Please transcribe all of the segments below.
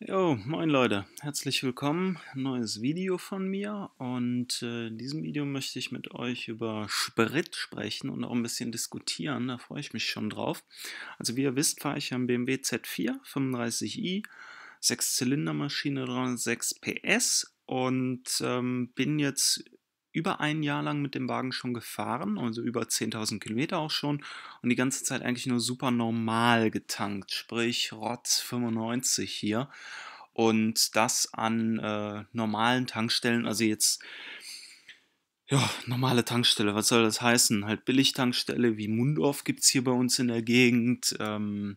Jo, moin Leute, herzlich willkommen. Neues Video von mir und äh, in diesem Video möchte ich mit euch über Sprit sprechen und auch ein bisschen diskutieren. Da freue ich mich schon drauf. Also wie ihr wisst, fahre ich am BMW Z4 35i, zylindermaschine 306 PS und ähm, bin jetzt über ein Jahr lang mit dem Wagen schon gefahren, also über 10.000 Kilometer auch schon und die ganze Zeit eigentlich nur super normal getankt, sprich Rotz 95 hier und das an äh, normalen Tankstellen, also jetzt ja, normale Tankstelle, was soll das heißen? Halt Billigtankstelle wie Mundorf gibt es hier bei uns in der Gegend. Ähm,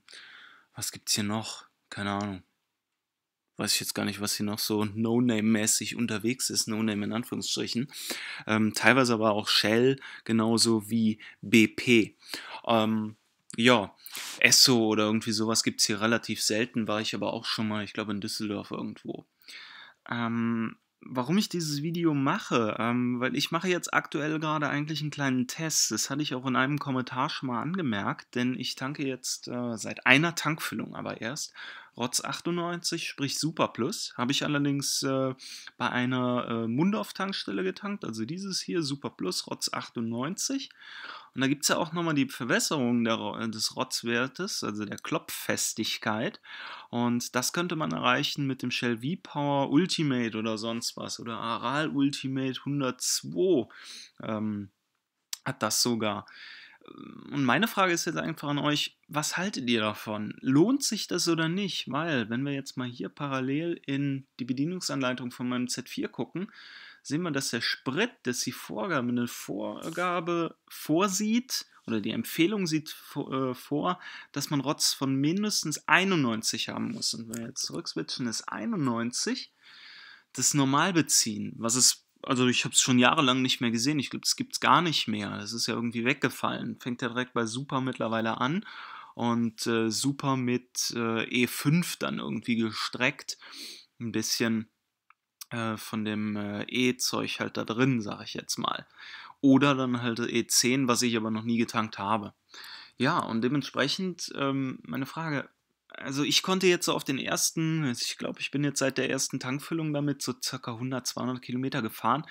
was es hier noch? Keine Ahnung weiß ich jetzt gar nicht, was hier noch so No-Name-mäßig unterwegs ist, No-Name in Anführungsstrichen. Ähm, teilweise aber auch Shell, genauso wie BP. Ähm, ja, Esso oder irgendwie sowas gibt es hier relativ selten, war ich aber auch schon mal, ich glaube in Düsseldorf irgendwo. Ähm, warum ich dieses Video mache, ähm, weil ich mache jetzt aktuell gerade eigentlich einen kleinen Test. Das hatte ich auch in einem Kommentar schon mal angemerkt, denn ich tanke jetzt äh, seit einer Tankfüllung aber erst Rotz 98, sprich Super Plus. Habe ich allerdings äh, bei einer äh, Mundorf-Tankstelle getankt, also dieses hier, Super Plus, Rotz 98. Und da gibt es ja auch nochmal die Verwässerung der, äh, des Rotzwertes, also der Klopffestigkeit. Und das könnte man erreichen mit dem Shell V-Power Ultimate oder sonst was. Oder Aral Ultimate 102 ähm, hat das sogar. Und meine Frage ist jetzt einfach an euch, was haltet ihr davon? Lohnt sich das oder nicht? Weil, wenn wir jetzt mal hier parallel in die Bedienungsanleitung von meinem Z4 gucken, sehen wir, dass der Sprit, dass die Vorgabe eine Vorgabe vorsieht oder die Empfehlung sieht äh, vor, dass man Rotz von mindestens 91 haben muss. Und wenn wir jetzt zurückswitchen, ist 91 das Normalbeziehen, was es also ich habe es schon jahrelang nicht mehr gesehen. Ich glaube, es gibt es gar nicht mehr. Es ist ja irgendwie weggefallen. Fängt ja direkt bei Super mittlerweile an und äh, Super mit äh, E5 dann irgendwie gestreckt. Ein bisschen äh, von dem äh, E-Zeug halt da drin, sage ich jetzt mal. Oder dann halt E10, was ich aber noch nie getankt habe. Ja, und dementsprechend ähm, meine Frage, also ich konnte jetzt so auf den ersten, also, ich glaube, ich bin jetzt seit der ersten Tankfüllung damit so circa 100, 200 Kilometer gefahren.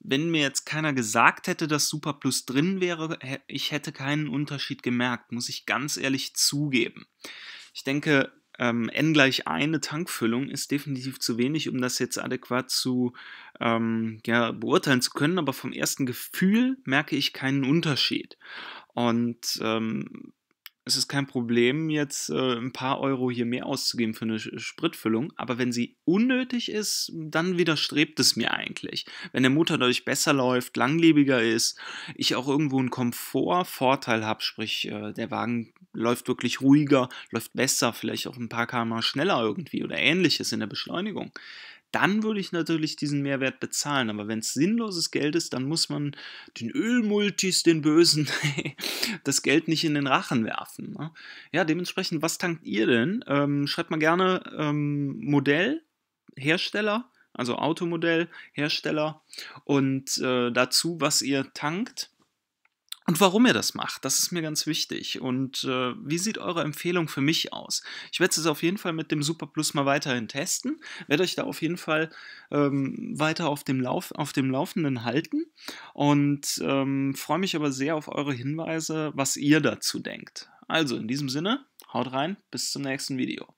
Wenn mir jetzt keiner gesagt hätte, dass Super Plus drin wäre, ich hätte keinen Unterschied gemerkt, muss ich ganz ehrlich zugeben. Ich denke, ähm, n gleich eine Tankfüllung ist definitiv zu wenig, um das jetzt adäquat zu ähm, ja, beurteilen zu können, aber vom ersten Gefühl merke ich keinen Unterschied. Und ähm, es ist kein Problem, jetzt äh, ein paar Euro hier mehr auszugeben für eine Spritfüllung, aber wenn sie unnötig ist, dann widerstrebt es mir eigentlich. Wenn der Motor dadurch besser läuft, langlebiger ist, ich auch irgendwo einen Komfortvorteil habe, sprich äh, der Wagen läuft wirklich ruhiger, läuft besser, vielleicht auch ein paar km schneller irgendwie oder ähnliches in der Beschleunigung, dann würde ich natürlich diesen Mehrwert bezahlen. Aber wenn es sinnloses Geld ist, dann muss man den Ölmultis, den Bösen, das Geld nicht in den Rachen werfen. Ne? Ja, dementsprechend, was tankt ihr denn? Ähm, schreibt mal gerne ähm, Modell, Hersteller, also Automodell, Hersteller und äh, dazu, was ihr tankt. Und warum ihr das macht, das ist mir ganz wichtig. Und äh, wie sieht eure Empfehlung für mich aus? Ich werde es auf jeden Fall mit dem Super Plus mal weiterhin testen, werde euch da auf jeden Fall ähm, weiter auf dem, Lauf, auf dem Laufenden halten und ähm, freue mich aber sehr auf eure Hinweise, was ihr dazu denkt. Also in diesem Sinne, haut rein, bis zum nächsten Video.